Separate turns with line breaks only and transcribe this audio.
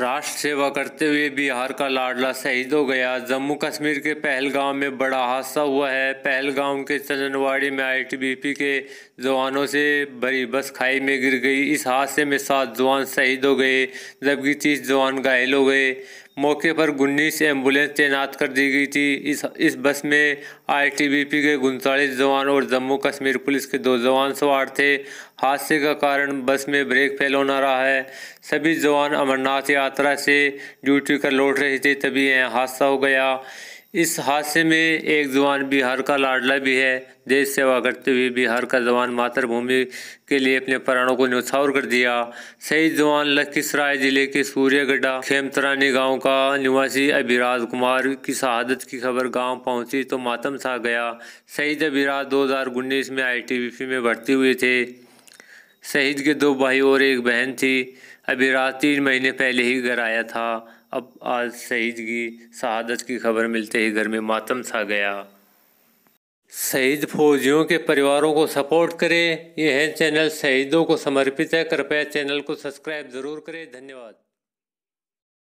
राष्ट्र सेवा करते हुए बिहार का लाडला शहीद हो गया जम्मू कश्मीर के पहलगाम में बड़ा हादसा हुआ है पहलगाम के चंदनवाड़ी में आईटीबीपी के जवानों से भरी बस खाई में गिर गई इस हादसे में सात जवान शहीद हो गए जबकि तीस जवान घायल हो गए मौके पर उन्नीस एम्बुलेंस तैनात कर दी गई थी इस इस बस में आईटीबीपी के उनतालीस जवान और जम्मू कश्मीर पुलिस के दो जवान सवार थे हादसे का कारण बस में ब्रेक फेल होना रहा है सभी जवान अमरनाथ यात्रा से ड्यूटी कर लौट रहे थे तभी यह हादसा हो गया इस हादसे में एक जवान बिहार का लाडला भी है देश सेवा करते हुए बिहार का जवान मातृभूमि के लिए अपने प्राणों को न्यौछावर कर दिया शहीद जवान लखीसराय जिले के सूर्यगढ़ा खेमतरानी गांव का निवासी अभिराज कुमार की शहादत की खबर गांव पहुंची तो मातम सा गया शहीद अभिराज उन्नीस में पी में भर्ती हुए थे शहीद के दो भाई और एक बहन थी अभी रात तीन महीने पहले ही घर आया था अब आज शहीद की शहादत की खबर मिलते ही घर में मातम सा गया शहीद फौजियों के परिवारों को सपोर्ट करें यह चैनल शहीदों को समर्पित है कृपया चैनल को सब्सक्राइब ज़रूर करें धन्यवाद